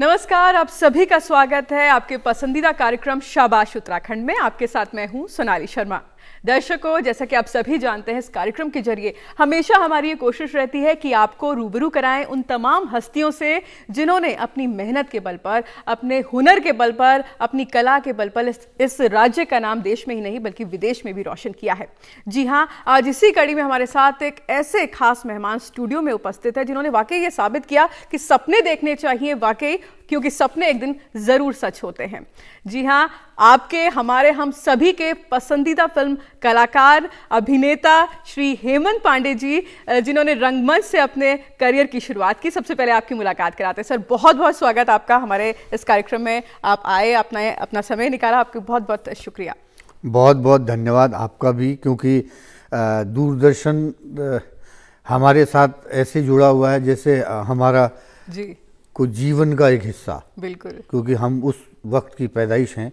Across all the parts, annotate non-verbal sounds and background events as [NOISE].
नमस्कार आप सभी का स्वागत है आपके पसंदीदा कार्यक्रम शाबाश उत्तराखंड में आपके साथ मैं हूं सोनाली शर्मा दर्शकों जैसा कि आप सभी जानते हैं इस कार्यक्रम के जरिए हमेशा हमारी ये कोशिश रहती है कि आपको रूबरू कराएं उन तमाम हस्तियों से जिन्होंने अपनी मेहनत के बल पर अपने हुनर के बल पर अपनी कला के बल पर इस, इस राज्य का नाम देश में ही नहीं बल्कि विदेश में भी रोशन किया है जी हाँ आज इसी कड़ी में हमारे साथ एक ऐसे खास मेहमान स्टूडियो में उपस्थित है जिन्होंने वाकई ये साबित किया कि सपने देखने चाहिए वाकई क्योंकि सपने एक दिन ज़रूर सच होते हैं जी हाँ आपके हमारे हम सभी के पसंदीदा फिल्म कलाकार अभिनेता श्री हेमंत पांडे जी जिन्होंने रंगमंच से अपने करियर की शुरुआत की सबसे पहले आपकी मुलाकात कराते हैं सर बहुत बहुत स्वागत आपका हमारे इस कार्यक्रम में आप आए अपना अपना समय निकाला आपका बहुत बहुत शुक्रिया बहुत बहुत धन्यवाद आपका भी क्योंकि दूरदर्शन हमारे साथ ऐसे जुड़ा हुआ है जैसे हमारा जी को जीवन का एक हिस्सा बिल्कुल क्योंकि हम उस वक्त की पैदाइश हैं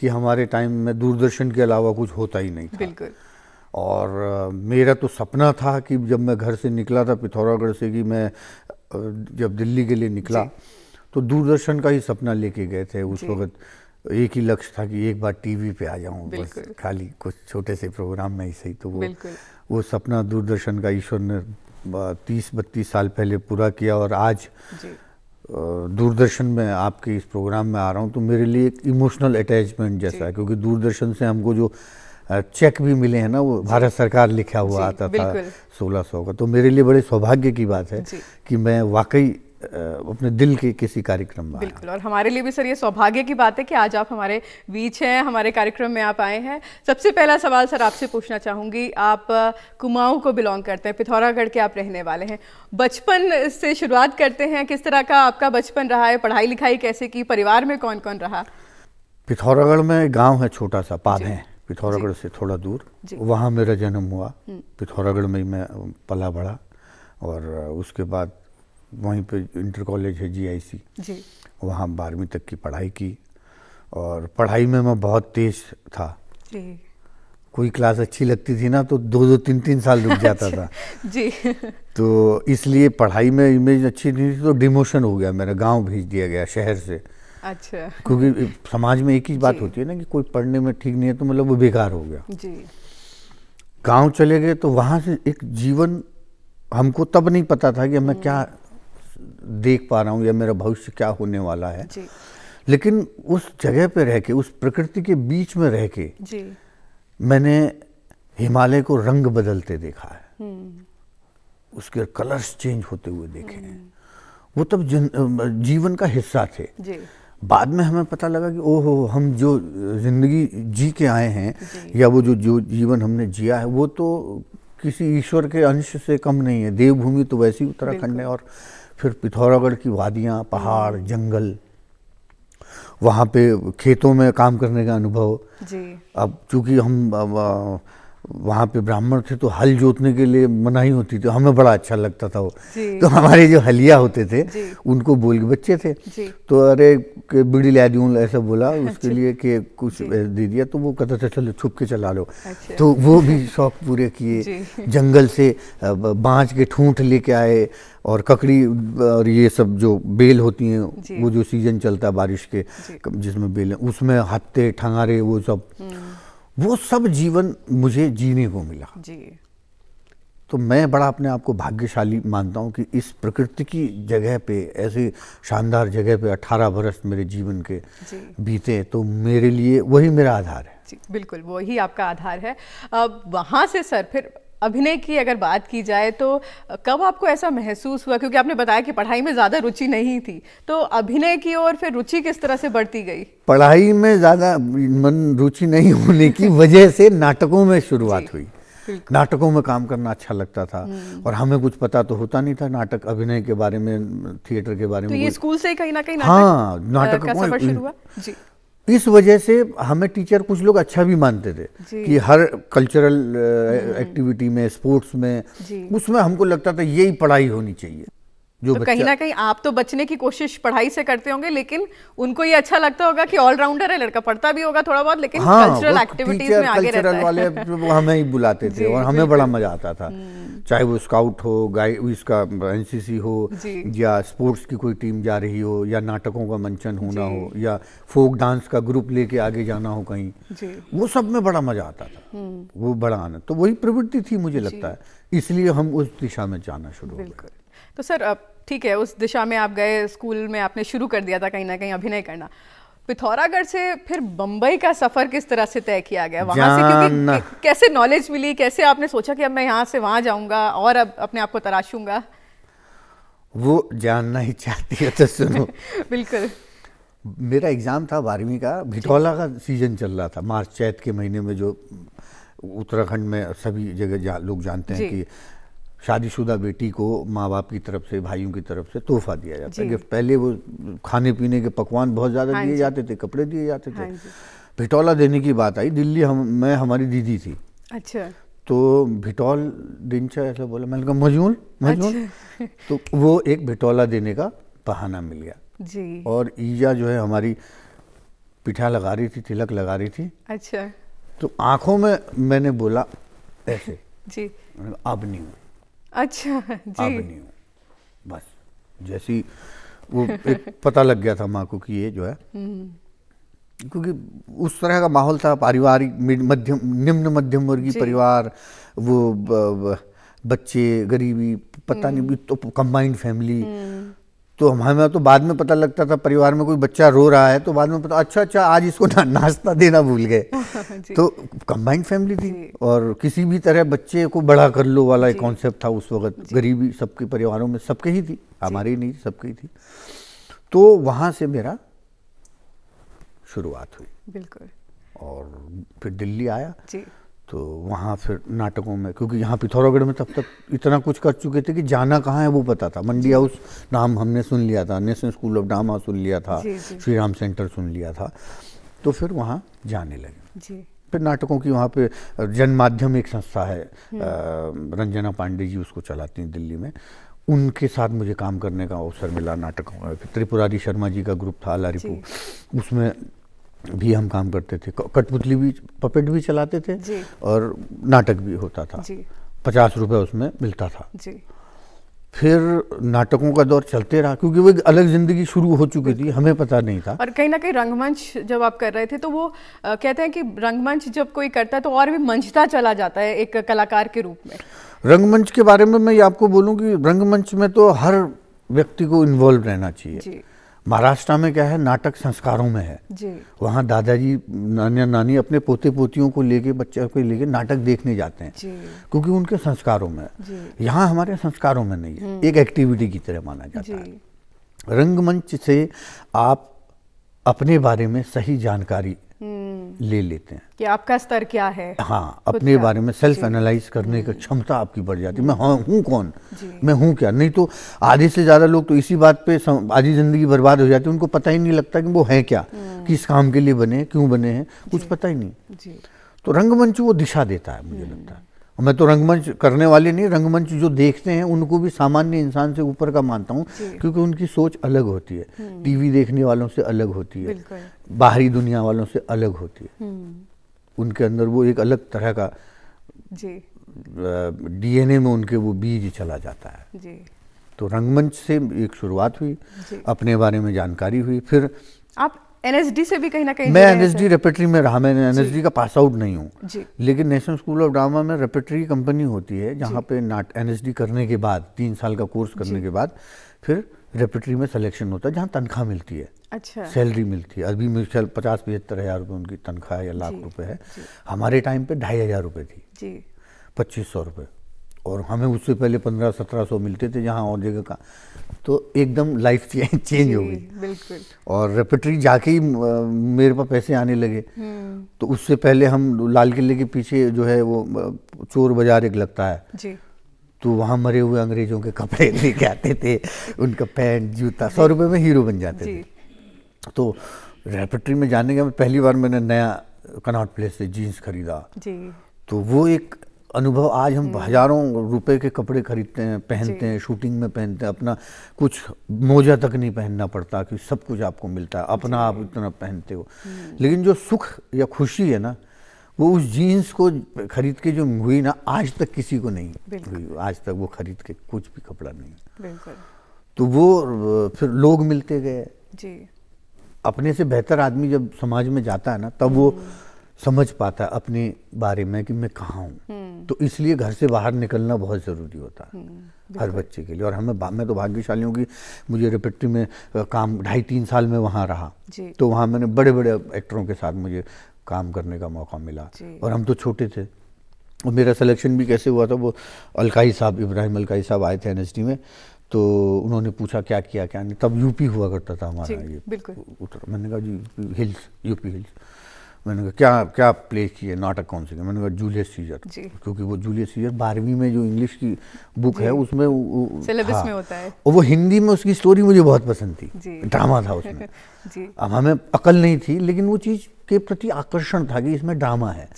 कि हमारे टाइम में दूरदर्शन के अलावा कुछ होता ही नहीं था बिल्कुल और मेरा तो सपना था कि जब मैं घर से निकला था पिथौरागढ़ से कि मैं जब दिल्ली के लिए निकला तो दूरदर्शन का ही सपना लेके गए थे उस वक्त एक ही लक्ष्य था कि एक बार टीवी पे आ जाऊं बस खाली कुछ छोटे से प्रोग्राम में ही सही तो वो वो सपना दूरदर्शन का ईश्वर ने तीस बत्तीस साल पहले पूरा किया और आज दूरदर्शन में आपके इस प्रोग्राम में आ रहा हूँ तो मेरे लिए एक इमोशनल अटैचमेंट जैसा है क्योंकि दूरदर्शन से हमको जो चेक भी मिले हैं ना वो भारत सरकार लिखा हुआ आता था सोलह सौ का तो मेरे लिए बड़े सौभाग्य की बात है कि मैं वाकई अपने दिल के किसी कार्यक्रम में बिल्कुल और हमारे लिए भी सर ये सौभाग्य की बात है कि आज आप हमारे बीच हैं हमारे कार्यक्रम में आप आए हैं सबसे पहला सवाल सर आपसे पूछना चाहूँगी आप कुमाऊँ को बिलोंग करते हैं पिथौरागढ़ के आप रहने वाले हैं बचपन से शुरुआत करते हैं किस तरह का आपका बचपन रहा है पढ़ाई लिखाई कैसे की परिवार में कौन कौन रहा पिथौरागढ़ में गाँव है छोटा सा पाद है पिथौरागढ़ से थोड़ा दूर वहाँ मेरा जन्म हुआ हम्म। पिथौरागढ़ में मैं पला बढ़ा और उसके बाद वहीं पे इंटर कॉलेज है जीआईसी जी वहाँ बारहवीं तक की पढ़ाई की और पढ़ाई में मैं बहुत तेज था जी कोई क्लास अच्छी लगती थी ना तो दो दो तीन तीन साल रुक जाता अच्छा। था जी तो इसलिए पढ़ाई में इमेज अच्छी नहीं थी तो डिमोशन हो गया मेरा गांव भेज दिया गया शहर से अच्छा क्योंकि समाज में एक ही बात होती है ना कि कोई पढ़ने में ठीक नहीं है तो मतलब वो बेकार हो गया जी गांव चले गए तो वहाँ से एक जीवन हमको तब नहीं पता था कि हमें हम्म। क्या देख पा रहा हूँ या मेरा भविष्य क्या होने वाला है लेकिन उस जगह पे रह के उस प्रकृति के बीच में रह के जी। मैंने हिमालय को रंग बदलते देखा है हम्म। उसके कलर्स चेंज होते हुए देखे हैं हम्म। वो तब जीवन का हिस्सा थे जी। बाद में हमें पता लगा कि ओहो हम जो जिंदगी जी के आए हैं या वो जो जो जीवन हमने जिया है वो तो किसी ईश्वर के अंश से कम नहीं है देवभूमि तो वैसी उत्तराखंड है और फिर पिथौरागढ़ की वादियाँ पहाड़ जंगल वहाँ पे खेतों में काम करने का अनुभव जी अब चूँकि हम वहाँ पे ब्राह्मण थे तो हल जोतने के लिए मनाही होती थी हमें बड़ा अच्छा लगता था वो तो हमारे जो हलिया होते थे उनको बोल के बच्चे थे तो अरे के बीड़ी ला दूँ ऐसा बोला अच्छा। उसके लिए कि कुछ दे दिया तो वो कहते थे चलो छुप के चला लो अच्छा। तो वो भी शौक पूरे किए जंगल से बाँच के ठूंठ लेके आए और ककड़ी और ये सब जो बेल होती हैं वो जो सीजन चलता है बारिश के जिसमें बेल उसमें हत्ते ठंगारे वो सब हम्म। वो सब जीवन मुझे जीने को मिला जी तो मैं बड़ा अपने आप को भाग्यशाली मानता हूँ कि इस प्रकृति की जगह पे ऐसी शानदार जगह पे 18 बरस मेरे जीवन के जी। बीते तो मेरे लिए वही मेरा आधार है जी बिल्कुल वही आपका आधार है अब वहाँ से सर फिर अभिनय की अगर बात की जाए तो कब आपको ऐसा महसूस हुआ क्योंकि आपने बताया कि पढ़ाई में ज़्यादा रुचि नहीं थी तो अभिनय की ओर फिर रुचि किस तरह से बढ़ती गई पढ़ाई में ज़्यादा मन रुचि नहीं होने की [LAUGHS] वजह से नाटकों में शुरुआत हुई नाटकों में काम करना अच्छा लगता था हम्म। और हमें कुछ पता तो होता नहीं था नाटक अभिनय के बारे में थिएटर के बारे तो में तो ये स्कूल से कहीं ना कहीं हाँ नाटक का सफर शुरू हुआ जी इस वजह से हमें टीचर कुछ लोग अच्छा भी मानते थे कि हर कल्चरल हम्म। एक्टिविटी में स्पोर्ट्स में उसमें हमको लगता था यही पढ़ाई होनी चाहिए जो तो कहीं ना कहीं आप तो बचने की कोशिश पढ़ाई से करते होंगे लेकिन उनको ये अच्छा लगता होगा कि ऑलराउंडर है लड़का पढ़ता भी होगा थोड़ा बहुत लेकिन हाँ, कल्चरल एक्टिविटीज तो में आगे रहता है वाले हमें ही बुलाते थे [LAUGHS] और हमें बड़ा मजा आता था हम्म। चाहे वो स्काउट हो गाइड इसका एनसीसी हो या स्पोर्ट्स की कोई टीम जा रही हो या नाटकों का मंचन होना हो या फोक डांस का ग्रुप लेके आगे जाना हो कहीं वो सब में बड़ा मजा आता था हम्म। वो बड़ा आनंद तो वही प्रवृत्ति थी मुझे लगता है इसलिए हम उस दिशा में जाना शुरू हो गए तो सर ठीक है उस दिशा में आप गए स्कूल में आपने शुरू कर दिया था कहीं ना कहीं अभिनय करना पिथौरागढ़ से फिर बंबई का सफर किस तरह से तय किया गया वहां से क्योंकि कैसे नॉलेज मिली कैसे आपने सोचा कि अब मैं यहाँ से वहां जाऊंगा और अब अपने आप को तराशूंगा वो जानना ही चाहती है तो सुनो [LAUGHS] बिल्कुल मेरा एग्ज़ाम था बारहवीं का भिठौला का सीज़न चल रहा था मार्च चैत के महीने में जो उत्तराखंड में सभी जगह जा, लोग जानते हैं कि शादीशुदा बेटी को माँ बाप की तरफ से भाइयों की तरफ से तोहफा दिया जाता है गिफ्ट पहले वो खाने पीने के पकवान बहुत ज़्यादा हाँ दिए जाते थे कपड़े दिए जाते थे हाँ भिटौला देने की बात आई दिल्ली हम मैं हमारी दीदी थी अच्छा तो भिटौल दिनचा ऐसा बोला मैंने कहा मजूल मजूल अच्छा। [LAUGHS] तो वो एक भिटौला देने का बहाना मिल गया जी और ईजा जो है हमारी पिठा लगा रही थी तिलक लगा रही थी अच्छा तो आंखों में मैंने बोला ऐसे जी अब नहीं अच्छा जी अब नहीं हूँ बस जैसी वो एक पता लग गया था माँ को कि ये जो है हम्म। क्योंकि उस तरह का माहौल था पारिवारिक मध्यम निम्न मध्यम वर्गीय परिवार वो ब, ब, बच्चे गरीबी पता हम्म। नहीं तो कंबाइंड फैमिली हम्म। तो हमें तो बाद में पता लगता था परिवार में कोई बच्चा रो रहा है तो बाद में पता अच्छा अच्छा आज इसको ना, नाश्ता देना भूल गए [LAUGHS] तो कंबाइंड फैमिली थी और किसी भी तरह बच्चे को बड़ा कर लो वाला एक कॉन्सेप्ट था उस वक्त गरीबी सबके परिवारों में सबके ही थी हमारी ही नहीं सबकी थी तो वहाँ से मेरा शुरुआत हुई बिल्कुल और फिर दिल्ली आया जी तो वहाँ फिर नाटकों में क्योंकि यहाँ पिथौरागढ़ में तब तक इतना कुछ कर चुके थे कि जाना कहाँ है वो पता था मंडी हाउस नाम हमने सुन लिया था नेशनल स्कूल ऑफ ड्रामा सुन लिया था श्री राम सेंटर सुन लिया था तो फिर वहाँ जाने लगे फिर नाटकों की वहाँ पे जन माध्यम एक संस्था है हम्म। रंजना पांडे जी उसको चलाती हैं दिल्ली में उनके साथ मुझे काम करने का अवसर मिला नाटकों में फिर त्रिपुरारी शर्मा जी का ग्रुप था लारीपू उसमें भी हम काम करते थे कठपुतली भी पपेट भी चलाते थे और नाटक भी होता था पचास रुपये उसमें मिलता था जी फिर नाटकों का दौर चलते रहा क्योंकि वो एक अलग जिंदगी शुरू हो चुकी थी हमें पता नहीं था और कहीं ना कहीं रंगमंच जब आप कर रहे थे तो वो आ, कहते हैं कि रंगमंच जब कोई करता है तो और भी मंचता चला जाता है एक कलाकार के रूप में रंगमंच के बारे में मैं आपको बोलूँ कि रंगमंच में तो हर व्यक्ति को इन्वॉल्व रहना चाहिए महाराष्ट्र में क्या है नाटक संस्कारों में है जी। वहाँ दादाजी नानिया नानी अपने पोते पोतियों को लेके बच्चे को लेके नाटक देखने जाते हैं क्योंकि उनके संस्कारों में यहाँ हमारे संस्कारों में नहीं है हम्म। एक एक्टिविटी की तरह माना जाता है रंगमंच से आप अपने बारे में सही जानकारी ले लेते हैं कि आपका स्तर क्या है हाँ अपने बारे में सेल्फ एनालाइज करने की क्षमता आपकी बढ़ जाती है मैं हाँ, हूँ कौन मैं हूँ क्या नहीं तो आधे से ज़्यादा लोग तो इसी बात पे आधी ज़िंदगी बर्बाद हो जाती है उनको पता ही नहीं लगता कि वो है क्या हम्म। किस काम के लिए बने क्यों बने हैं कुछ पता ही नहीं तो रंगमंच वो दिशा देता है मुझे हम्म। लगता है मैं तो रंगमंच करने वाले नहीं रंगमंच जो देखते हैं उनको भी सामान्य इंसान से ऊपर का मानता हूँ क्योंकि उनकी सोच अलग होती है हम्म। टीवी देखने वालों से अलग होती है बाहरी दुनिया वालों से अलग होती है हम्म। उनके अंदर वो एक अलग तरह का डीएनए में उनके वो बीज चला जाता है जी। तो रंगमंच से एक शुरुआत हुई अपने बारे में जानकारी हुई फिर आप एनएसडी से भी कहीं ना कहीं मैं एनएसडी रेपेटरी में रहा मैं एनएसडी का पास आउट नहीं हूँ लेकिन नेशनल स्कूल ऑफ ड्रामा में रेपेटरी कंपनी होती है जहाँ पे नाट एनएसडी करने के बाद तीन साल का कोर्स करने के बाद फिर रेपेटरी में सिलेक्शन होता है जहाँ तनख्वाह मिलती है अच्छा सैलरी मिलती है अभी मेरे ख्याल पचास पचहत्तर हज़ार रुपये उनकी तनख्वाह या लाख रुपए है हमारे टाइम पे ढाई हज़ार रुपये थी पच्चीस सौ रुपये और हमें उससे पहले पंद्रह सत्रह सौ मिलते थे जहाँ और जगह का तो एकदम लाइफ चेंज [LAUGHS] हो गई और रेपेटरी जाके ही मेरे पास पैसे आने लगे हम्म। तो उससे पहले हम लाल किले के पीछे जो है वो चोर बाजार एक लगता है जी तो वहाँ मरे हुए अंग्रेजों के कपड़े [LAUGHS] लेके आते थे उनका पैंट जूता सौ रुपये में हीरो बन जाते थे तो रेपेटरी में जाने के पहली बार मैंने नया कनाट प्लेस से जीन्स खरीदा जी तो वो एक अनुभव आज हम हम्म। हजारों रुपए के कपड़े खरीदते हैं पहनते हैं शूटिंग में पहनते हैं अपना कुछ मोजा तक नहीं पहनना पड़ता कि सब कुछ आपको मिलता है अपना आप इतना पहनते हो हम्म। लेकिन जो सुख या खुशी है ना वो उस जीन्स को खरीद के जो हुई ना आज तक किसी को नहीं हुई आज तक वो खरीद के कुछ भी कपड़ा नहीं तो वो फिर लोग मिलते गए अपने से बेहतर आदमी जब समाज में जाता है ना तब वो हम्म। समझ पाता है अपने बारे में कि मैं कहाँ हूँ हम्म। तो इसलिए घर से बाहर निकलना बहुत ज़रूरी होता है हम्म, हर बच्चे के लिए और हमें मैं तो भाग्यशाली हूँ कि मुझे रेपेट्री में काम ढाई तीन साल में वहाँ रहा तो वहाँ मैंने बड़े बड़े एक्टरों के साथ मुझे काम करने का मौका मिला और हम तो छोटे थे और मेरा सिलेक्शन भी कैसे हुआ था वो अलकाई साहब इब्राहिम अलकाई साहब आए थे एन में तो उन्होंने पूछा क्या किया क्या नहीं तब यूपी हुआ करता था हमारा ये बिल्कुल मैंने कहा जी हिल्स यूपी हिल्स मैंने कहा क्या क्या प्ले किए नाटक कौन से मैंने कहा जूलियस सीजर क्योंकि वो जूलियस सीजर बारहवीं में जो इंग्लिश की बुक है उसमें सिलेबस हाँ, में होता है और वो हिंदी में उसकी स्टोरी मुझे बहुत पसंद थी ड्रामा था उसमें [LAUGHS] अब हमें अकल नहीं थी लेकिन वो चीज़ के प्रति आकर्षण था कि इसमें ड्रामा है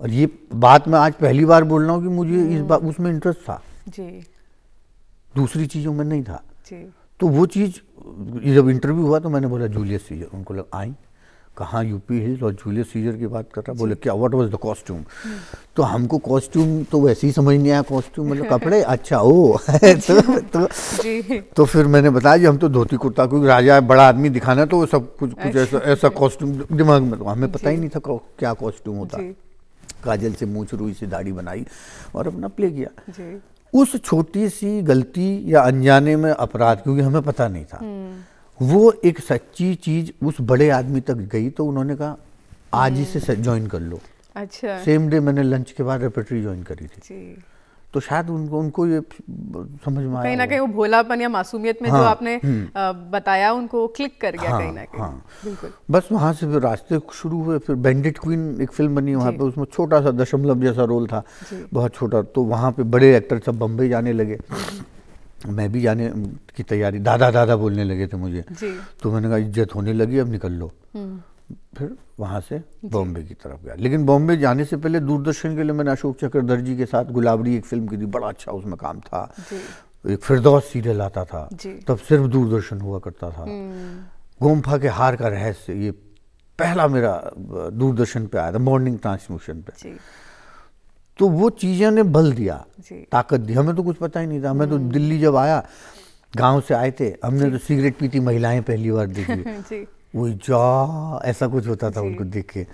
और ये बात मैं आज पहली बार बोल रहा हूँ कि मुझे इस हम्म। बात उसमें इंटरेस्ट था दूसरी चीज़ों में नहीं था तो वो चीज़ जब इंटरव्यू हुआ तो मैंने बोला जूलियस सीजर उनको लग आई कहाँ यूपी हिल्स और जूलियस सीजर की बात कर रहा बोले क्या व्हाट वाज द कॉस्ट्यूम तो हमको कॉस्ट्यूम तो वैसे ही समझ नहीं आया कॉस्ट्यूम मतलब कपड़े [LAUGHS] अच्छा ओ तो तो, तो फिर मैंने बताया जी हम तो धोती कुर्ता क्योंकि राजा बड़ा आदमी दिखाना तो सब कुछ कुछ अच्छा। ऐसा ऐसा कॉस्ट्यूम दिमाग में तो हमें पता ही नहीं था क्या कॉस्ट्यूम होता काजल से मूछ रूई से दाढ़ी बनाई और अपना प्ले किया उस छोटी सी गलती या अनजाने में अपराध क्योंकि हमें पता नहीं था हम्म। वो एक सच्ची चीज उस बड़े आदमी तक गई तो उन्होंने कहा आज ही हम्म। से ज्वाइन कर लो अच्छा सेम डे मैंने लंच के बाद रेपेटरी ज्वाइन करी थी जी। तो शायद उनको उनको ये समझ में आया कहीं ना कहीं वो भोलापन या मासूमियत में हाँ, जो आपने हम्म। बताया उनको क्लिक कर गया हाँ, कहीं ना कहीं हाँ, बस वहाँ से फिर रास्ते शुरू हुए फिर बैंडेड क्वीन एक फिल्म बनी वहाँ पे उसमें छोटा सा दशमलव जैसा रोल था बहुत छोटा तो वहाँ पे बड़े एक्टर सब बम्बई जाने लगे हम्म। मैं भी जाने की तैयारी दादा दादा बोलने लगे थे मुझे तो मैंने कहा इज्जत होने लगी अब निकल लो फिर वहां से बॉम्बे की तरफ गया लेकिन बॉम्बे जाने से पहले दूरदर्शन के लिए मैंने अशोक चक्र दर्जी के साथ गुलाबड़ी एक फिल्म की थी बड़ा अच्छा उसमें काम था एक फिरदौस सीरियल आता था तब सिर्फ दूरदर्शन हुआ करता था गोम्फा के हार का रहस्य ये पहला मेरा दूरदर्शन पे आया था मॉर्निंग ट्रांसमिशन पे तो वो चीजें ने बल दिया ताकत दी हमें तो कुछ पता ही नहीं था हमें तो हम्म। दिल्ली जब आया गांव से आए थे हमने तो सिगरेट पीती महिलाएं पहली बार देखी [LAUGHS] वो जा ऐसा कुछ होता था उनको देख के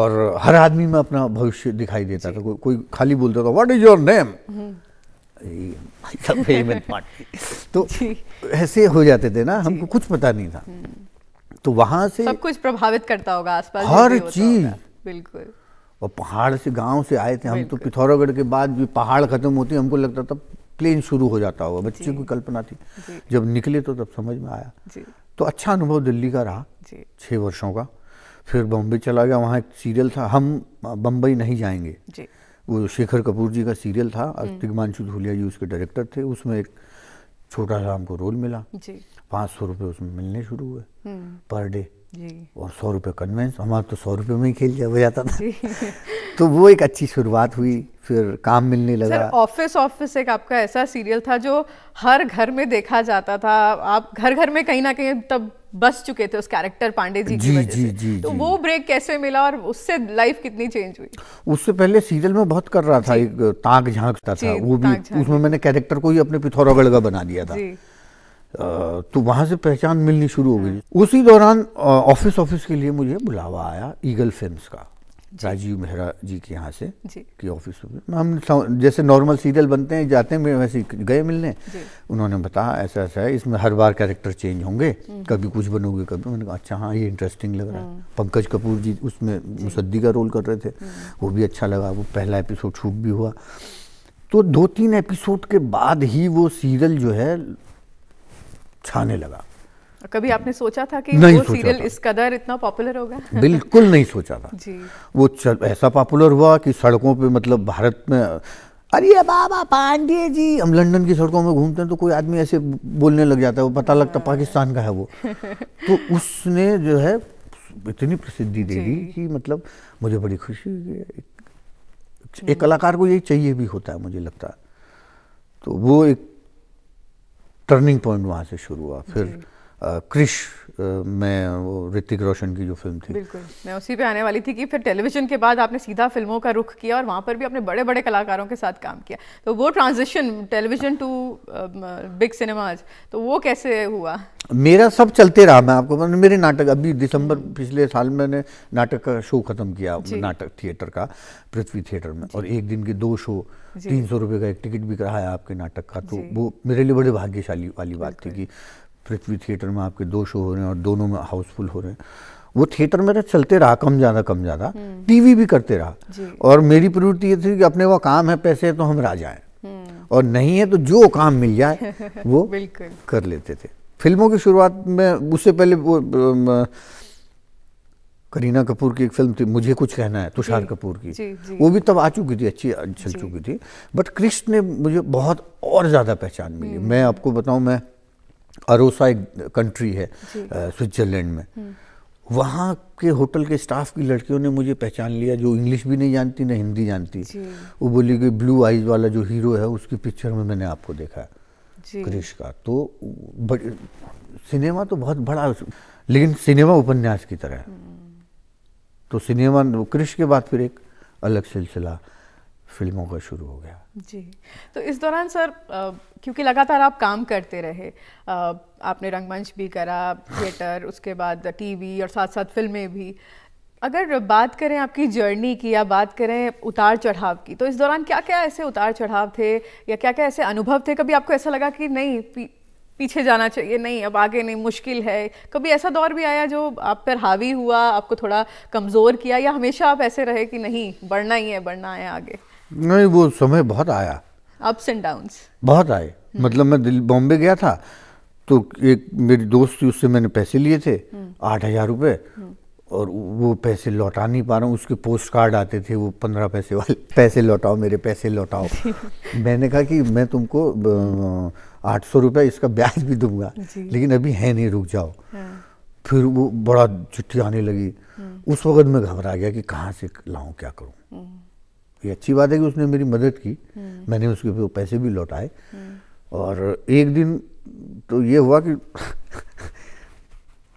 और हर आदमी में अपना भविष्य दिखाई देता था को, कोई खाली बोलता था व्हाट इज योर नेम तो ऐसे हो जाते थे ना हमको कुछ पता नहीं था हम्म। तो वहां से सब कुछ प्रभावित करता होगा आसपास हर चीज बिल्कुल और पहाड़ से गांव से आए थे हम तो पिथौरागढ़ के बाद भी पहाड़ ख़त्म होते हमको लगता था प्लेन शुरू हो जाता होगा बच्चे की कल्पना थी जब निकले तो तब समझ में आया तो अच्छा अनुभव दिल्ली का रहा छः वर्षों का फिर बॉम्बे चला गया वहाँ एक सीरियल था हम बम्बई नहीं जाएंगे वो शेखर कपूर जी का सीरियल था हम्म। तिगमांशु धूलिया जी उसके डायरेक्टर थे उसमें एक छोटा सा हमको रोल मिला पाँच सौ रुपये उसमें मिलने शुरू हुए हम्म। पर डे और सौ रुपये कन्वेंस हमारा तो सौ रुपये में ही खेल जा जाता था [LAUGHS] तो वो एक अच्छी शुरुआत हुई फिर काम मिलने लगा ऑफिस ऑफिस एक आपका ऐसा सीरियल था जो हर घर में देखा जाता था आप घर घर में कहीं ना कहीं तब बस चुके थे उस कैरेक्टर पांडे जी जी की वजह से जी, तो जी, वो ब्रेक कैसे मिला और उससे लाइफ कितनी चेंज हुई उससे पहले सीरियल में बहुत कर रहा था एक ताक झांकता था वो भी उसमें मैंने कैरेक्टर को ही अपने पिथौरागढ़ का बना दिया था तो वहाँ से पहचान मिलनी शुरू हो गई उसी दौरान ऑफिस ऑफिस के लिए मुझे बुलावा आया ईगल फिल्म्स का राजीव मेहरा जी के यहाँ से कि ऑफिस में हम जैसे नॉर्मल सीरियल बनते हैं जाते हैं वैसे गए मिलने उन्होंने बताया ऐसा ऐसा है इसमें हर बार कैरेक्टर चेंज होंगे हम्म। कभी कुछ बनोगे कभी मैंने कहा अच्छा हाँ ये इंटरेस्टिंग लग रहा है हम्म। पंकज कपूर जी उसमें मुसद्दी का रोल कर रहे थे हम्म। वो भी अच्छा लगा वो पहला एपिसोड शूट भी हुआ तो दो तीन एपिसोड के बाद ही वो सीरियल जो है छाने लगा कभी आपने सोचा था कि नहीं वो सीरियल था। इस कदर इतना पॉपुलर होगा [LAUGHS] बिल्कुल नहीं सोचा था जी वो चल, ऐसा पॉपुलर हुआ कि सड़कों पे मतलब भारत में अरे बाबा पांडे जी हम लंदन की सड़कों में घूमते हैं तो कोई आदमी ऐसे बोलने लग जाता है वो पता लगता हाँ। पाकिस्तान का है वो [LAUGHS] तो उसने जो है इतनी प्रसिद्धि दे दी कि मतलब मुझे बड़ी खुशी हुई एक हम्म। कलाकार को यही चाहिए भी होता है मुझे लगता है तो वो एक टर्निंग पॉइंट वहाँ से शुरू हुआ फिर क्रिश में वो ऋतिक रोशन की जो फिल्म थी बिल्कुल मैं उसी पे आने वाली थी कि फिर टेलीविजन के बाद आपने सीधा फिल्मों का रुख किया और वहाँ पर भी आपने बड़े बड़े कलाकारों के साथ काम किया तो वो transition television to big cinemas तो वो कैसे हुआ मेरा सब चलते रहा मैं आपको मेरे नाटक अभी दिसंबर पिछले साल मैंने नाटक का शो ख़त्म किया नाटक थिएटर का पृथ्वी थिएटर में और एक दिन के दो शो तीन सौ रुपये का एक टिकट भी कराया आपके नाटक का तो वो मेरे लिए बड़े भाग्यशाली वाली बात थी कि पृथ्वी थिएटर में आपके दो शो हो रहे हैं और दोनों में हाउसफुल हो रहे हैं वो थिएटर मेरा तो चलते रहा कम ज़्यादा कम ज़्यादा हम्म। टीवी भी करते रहा और मेरी प्रवृत्ति ये थी कि अपने वो काम है पैसे तो हम राजा हैं हम्म। और नहीं है तो जो काम मिल जाए [LAUGHS] वो कर लेते थे फिल्मों की शुरुआत में उससे पहले वो करीना कपूर की एक फिल्म थी मुझे कुछ कहना है तुषार कपूर की जी, जी। वो भी तब आ चुकी थी अच्छी चल चुकी थी बट कृष्ण ने मुझे बहुत और ज़्यादा पहचान मिली हम्म। मैं आपको बताऊं मैं अरोसा एक कंट्री है स्विट्जरलैंड में हम्म। वहाँ के होटल के स्टाफ की लड़कियों ने मुझे पहचान लिया जो इंग्लिश भी नहीं जानती ना हिंदी जानती वो बोली कि ब्लू आइज वाला जो हीरो है उसकी पिक्चर में मैंने आपको देखा क्रिश का तो सिनेमा तो बहुत बड़ा लेकिन सिनेमा उपन्यास की तरह है हम्म। तो सिनेमा क्रिश के बाद फिर एक अलग सिलसिला फिल्मों का शुरू हो गया जी तो इस दौरान सर क्योंकि लगातार आप काम करते रहे आ, आपने रंगमंच भी करा थिएटर उसके बाद टीवी और साथ साथ फिल्में भी अगर बात करें आपकी जर्नी की या बात करें उतार चढ़ाव की तो इस दौरान क्या क्या ऐसे उतार चढ़ाव थे या क्या क्या ऐसे अनुभव थे कभी आपको ऐसा लगा कि नहीं पी, पीछे जाना चाहिए नहीं अब आगे नहीं मुश्किल है कभी ऐसा दौर भी आया जो आप पर हावी हुआ आपको थोड़ा कमज़ोर किया या हमेशा आप ऐसे रहे कि नहीं बढ़ना ही है बढ़ना है आगे नहीं वो समय बहुत आया अप्स एंड डाउन्स बहुत आए हम्म। मतलब मैं दिल्ली बॉम्बे गया था तो एक मेरी दोस्त थी उससे मैंने पैसे लिए थे हम्म। आठ हज़ार रुपये हम्म। और वो पैसे लौटा नहीं पा रहा हूँ उसके पोस्ट कार्ड आते थे वो पंद्रह पैसे वाले [LAUGHS] पैसे लौटाओ मेरे पैसे लौटाओ [LAUGHS] मैंने कहा कि मैं तुमको आठ सौ रुपये इसका ब्याज भी दूंगा लेकिन अभी है नहीं रुक जाओ हाँ। फिर वो बड़ा चिट्ठी आने लगी उस वक्त मैं घबरा गया कि कहाँ से लाऊं क्या करूँ ये अच्छी बात है कि उसने मेरी मदद की हम्म। मैंने उसके पैसे भी लौटाए हम्म। और एक दिन तो ये हुआ कि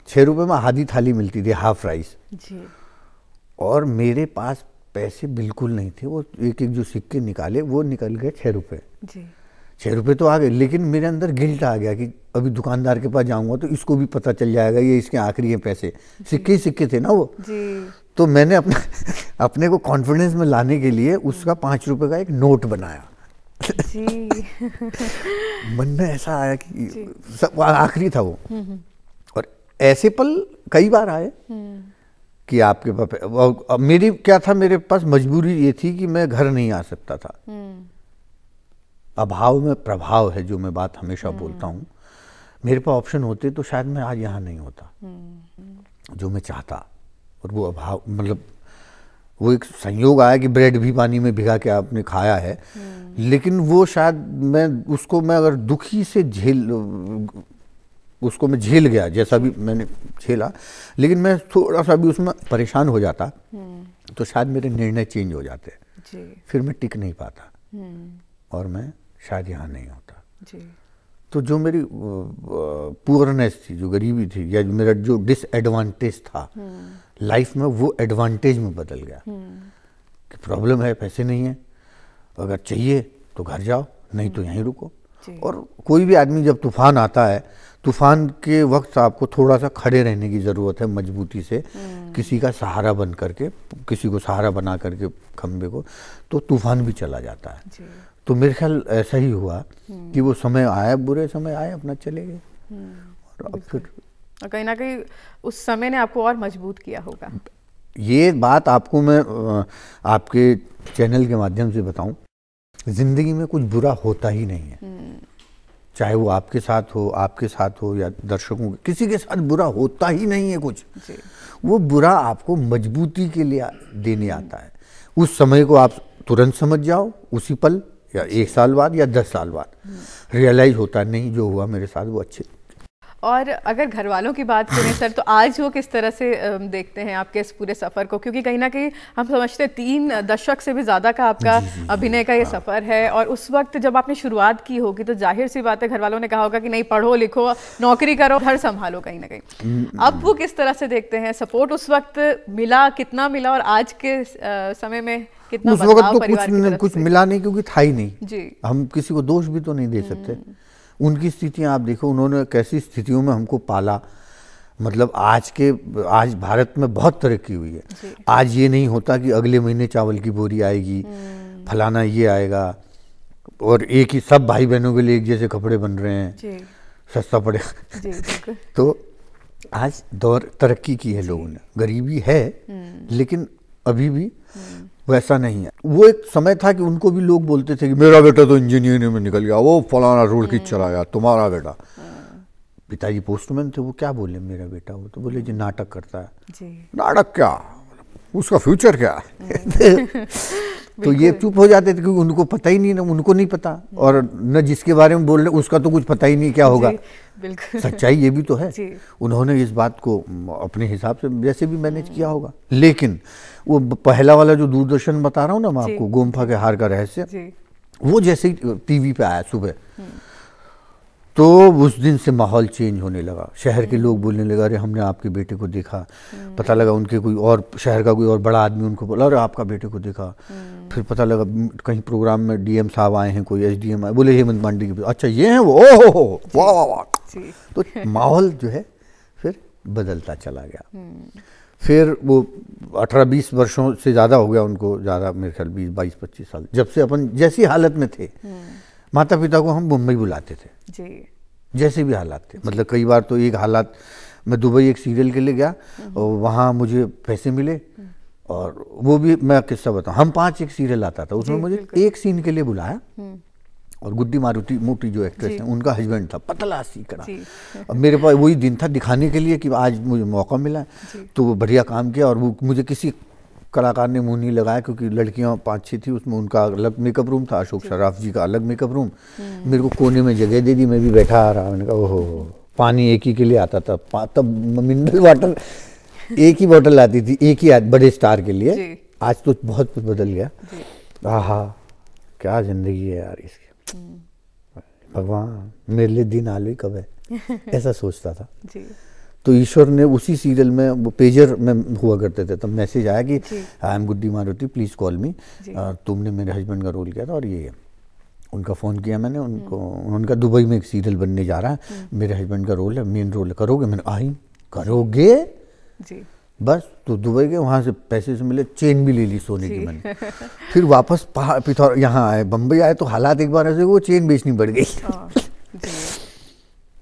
छः रुपये में आधी थाली मिलती थी हाफ राइस जी और मेरे पास पैसे बिल्कुल नहीं थे वो एक एक जो सिक्के निकाले वो निकल गए छः रुपये छः रुपये तो आ गए लेकिन मेरे अंदर गिल्ट आ गया कि अभी दुकानदार के पास जाऊंगा तो इसको भी पता चल जाएगा ये इसके आखिरी है पैसे सिक्के ही सिक्के थे ना वो जी। तो मैंने अपने अपने को कॉन्फिडेंस में लाने के लिए उसका पाँच रुपये का एक नोट बनाया [LAUGHS] मन में ऐसा आया कि सब आखिरी था वो हम्म, हम्म। और ऐसे पल कई बार आए हम्म। कि आपके पास मेरी क्या था मेरे पास मजबूरी ये थी कि मैं घर नहीं आ सकता था अभाव में प्रभाव है जो मैं बात हमेशा बोलता हूँ मेरे पास ऑप्शन होते तो शायद मैं आज यहाँ नहीं होता जो मैं चाहता और वो अभाव मतलब वो एक संयोग आया कि ब्रेड भी पानी में भिगा के आपने खाया है हम्म। लेकिन वो शायद मैं उसको मैं अगर दुखी से झेल उसको मैं झेल गया जैसा भी मैंने झेला लेकिन मैं थोड़ा सा भी उसमें परेशान हो जाता हम्म। तो शायद मेरे निर्णय चेंज हो जाते जी। फिर मैं टिक नहीं पाता हम्म। और मैं शायद यहाँ नहीं होता जी। तो जो मेरी पुअरनेस थी जो गरीबी थी या मेरा जो डिसएडवांटेज था लाइफ में वो एडवांटेज में बदल गया हम्म। कि प्रॉब्लम है पैसे नहीं है तो अगर चाहिए तो घर जाओ नहीं तो हम्म। यहीं रुको और कोई भी आदमी जब तूफान आता है तूफान के वक्त आपको थोड़ा सा खड़े रहने की ज़रूरत है मजबूती से हम्म। किसी का सहारा बन करके किसी को सहारा बना करके खम्भे को तो तूफान भी चला जाता है तो मेरे ख्याल ऐसा ही हुआ कि वो समय आया बुरे समय आए अपना चले गए और अब फिर और कहीं ना कहीं उस समय ने आपको और मजबूत किया होगा ये बात आपको मैं आपके चैनल के माध्यम से बताऊं ज़िंदगी में कुछ बुरा होता ही नहीं है हम्म। चाहे वो आपके साथ हो आपके साथ हो या दर्शकों के किसी के साथ बुरा होता ही नहीं है कुछ वो बुरा आपको मजबूती के लिए देने आता है उस समय को आप तुरंत समझ जाओ उसी पल या एक साल बाद या दस साल बाद हम्म। रियलाइज़ होता नहीं जो हुआ मेरे साथ वो अच्छे और अगर घर वालों की बात करें सर तो आज वो किस तरह से देखते हैं आपके इस पूरे सफ़र को क्योंकि कहीं ना कहीं हम समझते हैं तीन दशक से भी ज़्यादा का आपका अभिनय का ये हाँ। सफ़र है और उस वक्त जब आपने शुरुआत की होगी तो जाहिर सी बात है घर वालों ने कहा होगा कि नहीं पढ़ो लिखो नौकरी करो घर संभालो कहीं ना कहीं हम्म, हम्म। अब वो किस तरह से देखते हैं सपोर्ट उस वक्त मिला कितना मिला और आज के समय में कितना उस वक्त तो कुछ कुछ मिला नहीं क्योंकि था ही नहीं हम किसी को दोष भी तो नहीं दे हम्म। सकते उनकी स्थितियाँ आप देखो उन्होंने कैसी स्थितियों में हमको पाला मतलब आज के आज भारत में बहुत तरक्की हुई है आज ये नहीं होता कि अगले महीने चावल की बोरी आएगी हम्म। फलाना ये आएगा और एक ही सब भाई बहनों के लिए एक जैसे कपड़े बन रहे हैं सस्ता पड़े [LAUGHS] तो आज दौर तरक्की की है लोगों ने गरीबी है हम्म। लेकिन अभी भी वैसा नहीं है वो एक समय था कि उनको भी लोग बोलते थे कि मेरा बेटा तो इंजीनियरिंग में निकल गया वो फलाना रोड की हम्म। चला गया तुम्हारा हाँ। बेटा पिताजी पोस्टमैन थे वो क्या बोले मेरा बेटा वो तो बोले जी नाटक करता है नाटक क्या उसका फ्यूचर क्या [LAUGHS] तो ये चुप हो जाते थे क्योंकि उनको पता ही नहीं ना उनको नहीं पता और न जिसके बारे में बोल रहे उसका तो कुछ पता ही नहीं क्या होगा बिल्कुल सच्चाई ये भी तो है उन्होंने इस बात को अपने हिसाब से जैसे भी मैनेज किया होगा लेकिन वो पहला वाला जो दूरदर्शन बता रहा हूँ ना मैं आपको गोम्फा के हार का रहस्य वो जैसे ही टीवी पे आया सुबह हम्म। तो उस दिन से माहौल चेंज होने लगा शहर के लोग बोलने लगा अरे हमने आपके बेटे को देखा पता लगा उनके कोई और शहर का कोई और बड़ा आदमी उनको बोला अरे आपका बेटे को देखा फिर पता लगा कहीं प्रोग्राम में डीएम साहब आए हैं कोई एसडीएम आए बोले हेमंत मांडी के अच्छा ये हैं वो ओ हो वाह वाह वाह तो [LAUGHS] माहौल जो है फिर बदलता चला गया फिर वो अठारह बीस वर्षों से ज़्यादा हो गया उनको ज़्यादा मेरे ख्याल बीस बाईस पच्चीस साल जब से अपन जैसी हालत में थे माता पिता को हम मुंबई बुलाते थे जी जैसे भी हालात थे मतलब कई बार तो एक हालात मैं दुबई एक सीरियल के लिए गया हम्म। और वहाँ मुझे पैसे मिले हम्म। और वो भी मैं किस्सा बताऊँ हम पाँच एक सीरियल आता था उसमें मुझे एक सीन के लिए बुलाया हम्म। और गुड्डी मारुति मोटी जो एक्ट्रेस है उनका हस्बैंड था पतला करा अब मेरे पास वही दिन था दिखाने के लिए कि आज मुझे मौका मिला तो वो बढ़िया काम किया और वो मुझे किसी कलाकार ने मुंह नहीं लगाया क्योंकि लड़कियां पाँच छः थी उसमें उनका अलग मेकअप रूम था अशोक शराफ जी का अलग मेकअप रूम हम्म। मेरे को कोने में जगह दे दी मैं भी बैठा आ रहा मैंने कहा ओहो पानी एक ही के लिए आता था तब मिनरल वाटर एक ही बॉटल आती थी एक ही बड़े स्टार के लिए आज तो बहुत कुछ बदल गया आह क्या ज़िंदगी है यार इसकी हम्म। भगवान मेरे लिए दिन आलू कब है [LAUGHS] ऐसा सोचता था जी तो ईश्वर ने उसी सीरियल में वो पेजर में हुआ करते थे तब मैसेज आया कि I am Guddi Maroti please call me तुमने मेरे हस्बैंड का रोल किया था और ये है उनका फ़ोन किया मैंने उनको उनका दुबई में एक सीरियल बनने जा रहा है हम्म। मेरे हस्बैंड का रोल है मेन रोल है करोगे मैंने आई करोगे जी बस तो दुबई के वहाँ से पैसे से मिले चेन भी ले ली सोने की मैंने [LAUGHS] फिर वापस पिथौर यहाँ आए बम्बई आए तो हालात एक बार ऐसे वो चेन बेचनी पड़ गई हाँ।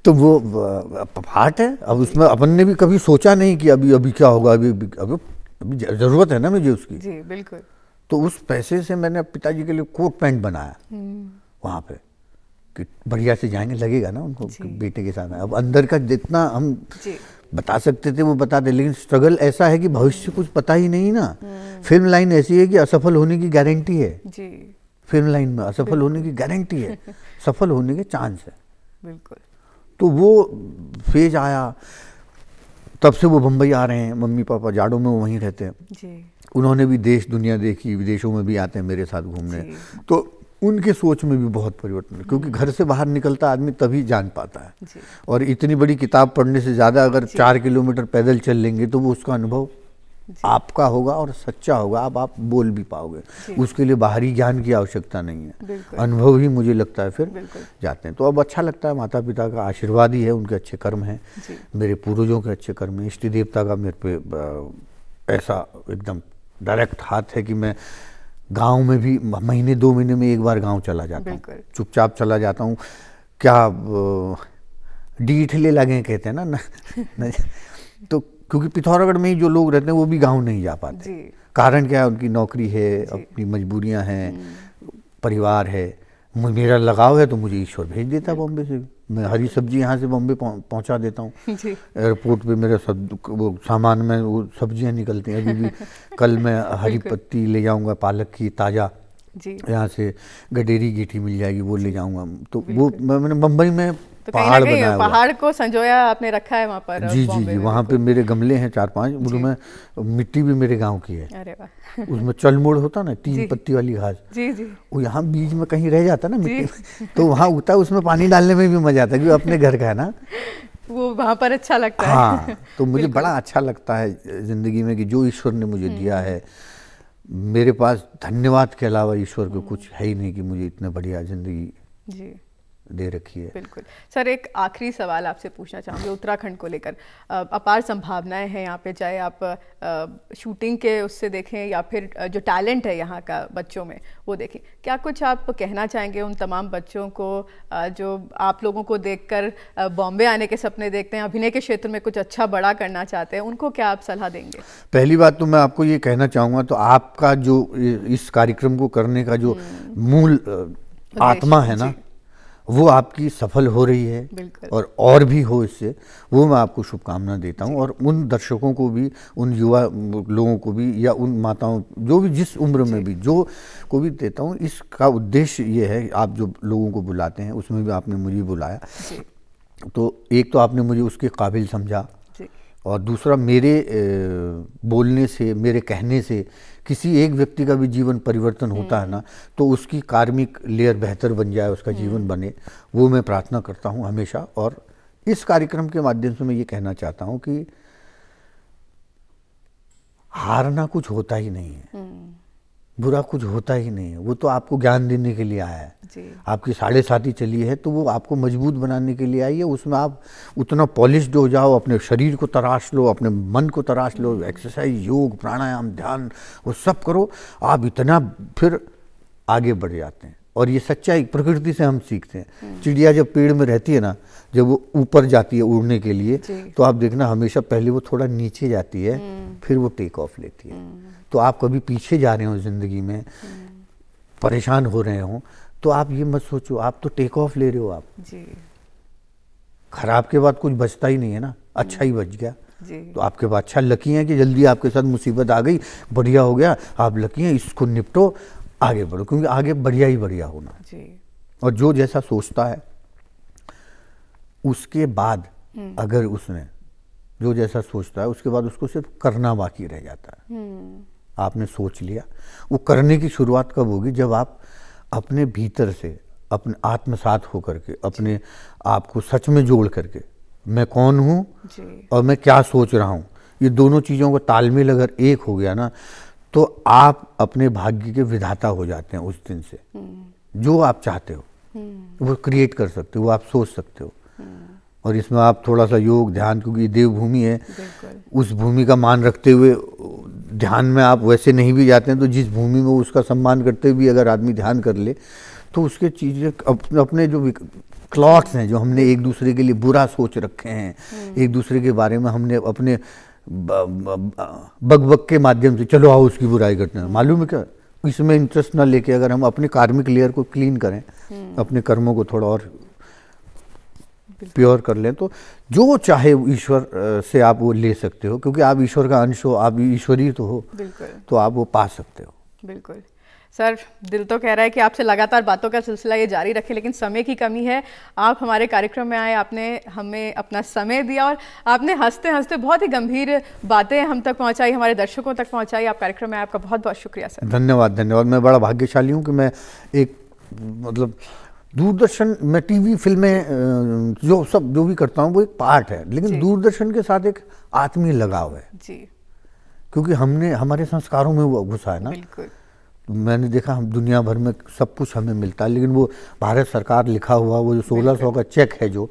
तो वो पार्ट है अब उसमें अपन ने भी कभी सोचा नहीं कि अभी अभी क्या होगा अभी अभी, अभी, अभी ज़रूरत है ना मुझे उसकी जी बिल्कुल तो उस पैसे से मैंने पिताजी के लिए कोट पैंट बनाया हम्म। वहाँ पे कि बढ़िया से जाएंगे लगेगा ना उनको बेटे के साथ अब अंदर का जितना हम बता सकते थे वो बताते लेकिन स्ट्रगल ऐसा है कि भविष्य कुछ पता ही नहीं ना हम्म। फिल्म लाइन ऐसी है कि असफल होने की गारंटी है जी फिल्म लाइन में असफल होने की गारंटी है [LAUGHS] सफल होने के चांस है बिल्कुल तो वो फेज आया तब से वो बम्बई आ रहे हैं मम्मी पापा जाड़ों में वो वहीं रहते हैं जी उन्होंने भी देश दुनिया देखी विदेशों में भी आते हैं मेरे साथ घूमने तो उनके सोच में भी बहुत परिवर्तन है क्योंकि हम्म। घर से बाहर निकलता आदमी तभी जान पाता है और इतनी बड़ी किताब पढ़ने से ज़्यादा अगर चार किलोमीटर पैदल चल लेंगे तो वो उसका अनुभव आपका होगा और सच्चा होगा अब आप बोल भी पाओगे उसके लिए बाहरी ज्ञान की आवश्यकता नहीं है अनुभव ही मुझे लगता है फिर जाते हैं तो अब अच्छा लगता है माता पिता का आशीर्वाद ही है उनके अच्छे कर्म हैं मेरे पूर्वजों के अच्छे कर्म हैं इष्ट देवता का मेरे पे ऐसा एकदम डायरेक्ट हाथ है कि मैं गांव में भी महीने दो महीने में एक बार गांव चला जाता हूँ चुपचाप चला जाता हूँ क्या डीठले लगे कहते हैं ना, ना तो क्योंकि पिथौरागढ़ में ही जो लोग रहते हैं वो भी गांव नहीं जा पाते कारण क्या है उनकी नौकरी है अपनी मजबूरियां हैं हम्म। परिवार है मेरा लगाव है तो मुझे ईश्वर भेज देता है बॉम्बे से मैं हरी सब्जी यहाँ से बॉम्बे पहुँचा देता हूँ [LAUGHS] एयरपोर्ट पे मेरा सब वो सामान में वो सब्जियाँ निकलती हैं अभी भी [LAUGHS] कल मैं हरी पत्ती ले जाऊँगा पालक की ताज़ा यहाँ से गडेरी गेठी मिल जाएगी वो ले जाऊँगा तो वो मैंने बम्बई में तो पहाड़ कहीं बनाया पहाड़ को संजोया आपने रखा है वहाँ पर जी जी जी वहाँ पे मेरे गमले हैं चार पांच उनमें मिट्टी भी मेरे गांव की है अरे वाह उसमें चलमोड़ होता ना तीन पत्ती वाली घास जी जी वो यहाँ बीच में कहीं रह जाता ना मिट्टी तो वहाँ उगता उसमें पानी डालने में भी मजा आता है अपने घर का है ना वो वहाँ पर अच्छा लगता हाँ, है तो मुझे बड़ा अच्छा लगता है ज़िंदगी में कि जो ईश्वर ने मुझे हम्म। दिया है मेरे पास धन्यवाद के अलावा ईश्वर को कुछ है ही नहीं कि मुझे इतने बढ़िया ज़िंदगी जी दे रखी है बिल्कुल सर एक आखिरी सवाल आपसे पूछना चाहूँगी उत्तराखंड को लेकर अपार संभावनाएं हैं यहाँ पे चाहे आप शूटिंग के उससे देखें या फिर जो टैलेंट है यहाँ का बच्चों में वो देखें क्या कुछ आप कहना चाहेंगे उन तमाम बच्चों को जो आप लोगों को देख कर बॉम्बे आने के सपने देखते हैं अभिनय के क्षेत्र में कुछ अच्छा बड़ा करना चाहते हैं उनको क्या आप सलाह देंगे पहली बात तो मैं आपको ये कहना चाहूँगा तो आपका जो इस कार्यक्रम को करने का जो हम्म। मूल आत्मा है ना वो आपकी सफल हो रही है और और भी हो इससे वो मैं आपको शुभकामना देता हूँ और उन दर्शकों को भी उन युवा लोगों को भी या उन माताओं जो भी जिस उम्र में भी जो को भी देता हूँ इसका उद्देश्य ये है आप जो लोगों को बुलाते हैं उसमें भी आपने मुझे बुलाया तो एक तो आपने मुझे उसके काबिल समझा और दूसरा मेरे बोलने से मेरे कहने से किसी एक व्यक्ति का भी जीवन परिवर्तन हम्म। होता है ना तो उसकी कार्मिक लेयर बेहतर बन जाए उसका हम्म। जीवन बने वो मैं प्रार्थना करता हूँ हमेशा और इस कार्यक्रम के माध्यम से मैं ये कहना चाहता हूँ कि हारना कुछ होता ही नहीं है हम्म। बुरा कुछ होता ही नहीं है वो तो आपको ज्ञान देने के लिए आया है जी। आपकी साढ़े साथी चली है तो वो आपको मजबूत बनाने के लिए आई है उसमें आप उतना पॉलिश हो जाओ अपने शरीर को तराश लो अपने मन को तराश लो एक्सरसाइज योग प्राणायाम ध्यान वो सब करो आप इतना फिर आगे बढ़ जाते हैं और ये सच्चाई प्रकृति से हम सीखते हैं हम्म। चिड़िया जब पेड़ में रहती है ना जब वो ऊपर जाती है उड़ने के लिए तो आप देखना हमेशा पहले वो थोड़ा नीचे जाती है हम्म। फिर वो टेक ऑफ लेती है हम्म। तो आप कभी पीछे जा रहे हो ज़िंदगी में परेशान हो रहे हो तो आप ये मत सोचो आप तो टेक ऑफ ले रहे हो आप जी खराब के बाद कुछ बचता ही नहीं है ना अच्छा ही बच गया तो आपके पास अच्छा लकी है कि जल्दी आपके साथ मुसीबत आ गई बढ़िया हो गया आप लकी हैं इसको निपटो आगे बढ़ो क्योंकि आगे बढ़िया ही बढ़िया होना जी। और जो जैसा सोचता है उसके बाद हम्म। अगर उसने जो जैसा सोचता है उसके बाद उसको सिर्फ करना बाकी रह जाता है हम्म। आपने सोच लिया वो करने की शुरुआत कब होगी जब आप अपने भीतर से अपने आत्मसात होकर के अपने आप को सच में जोड़ करके मैं कौन हूँ और मैं क्या सोच रहा हूँ ये दोनों चीज़ों का तालमेल अगर एक हो गया ना तो आप अपने भाग्य के विधाता हो जाते हैं उस दिन से हम्म। जो आप चाहते हो हम्म। वो क्रिएट कर सकते हो वो आप सोच सकते हो हम्म। और इसमें आप थोड़ा सा योग ध्यान क्योंकि देवभूमि है उस भूमि का मान रखते हुए ध्यान में आप वैसे नहीं भी जाते हैं तो जिस भूमि में उसका सम्मान करते हुए अगर आदमी ध्यान कर ले तो उसके चीज़ें अपने अपने जो क्लॉट्स हैं जो हमने एक दूसरे के लिए बुरा सोच रखे हैं हम्म। एक दूसरे के बारे में हमने अपने बग बग के माध्यम से चलो आओ उसकी बुराई करते हैं मालूम है क्या इसमें इंटरेस्ट ना लेके अगर हम अपने कार्मिक लेयर को क्लीन करें हम्म। अपने कर्मों को थोड़ा और प्योर कर लें तो जो चाहे ईश्वर से आप वो ले सकते हो क्योंकि आप ईश्वर का अंश हो आप ईश्वरी तो हो तो आप वो पा सकते हो बिल्कुल सर दिल तो कह रहा है कि आपसे लगातार बातों का सिलसिला ये जारी रखे लेकिन समय की कमी है आप हमारे कार्यक्रम में आए आपने हमें अपना समय दिया और आपने हंसते हंसते बहुत ही गंभीर बातें हम तक पहुंचाई हमारे दर्शकों तक पहुंचाई आप कार्यक्रम में आपका बहुत बहुत शुक्रिया सर धन्यवाद धन्यवाद मैं बड़ा भाग्यशाली हूँ कि मैं एक मतलब दूरदर्शन मैं टीवी फिल्में जो सब जो भी करता हूँ वो एक पार्ट है लेकिन दूरदर्शन के साथ एक आत्मीय लगाव है जी क्योंकि हमने हमारे संस्कारों में वो घुसा है ना तो मैंने देखा हम दुनिया भर में सब कुछ हमें मिलता है लेकिन वो भारत सरकार लिखा हुआ वो जो सोलह सौ का चेक है जो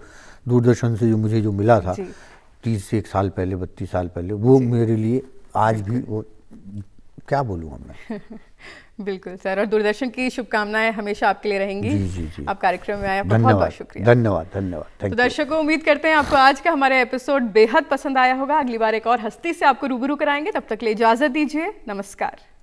दूरदर्शन से जो मुझे जो मिला था तीस से एक साल पहले बत्तीस साल पहले वो मेरे लिए आज भी वो क्या बोलूँगा मैं [LAUGHS] बिल्कुल सर और दूरदर्शन की शुभकामनाएं हमेशा आपके लिए रहेंगी जी, जी, जी। आप कार्यक्रम में आए आपका बहुत बहुत शुक्रिया धन्यवाद धन्यवाद तो दर्शकों उम्मीद करते हैं आपको आज का हमारा एपिसोड बेहद पसंद आया होगा अगली बार एक और हस्ती से आपको रूबरू कराएंगे तब तक ले इजाजत दीजिए नमस्कार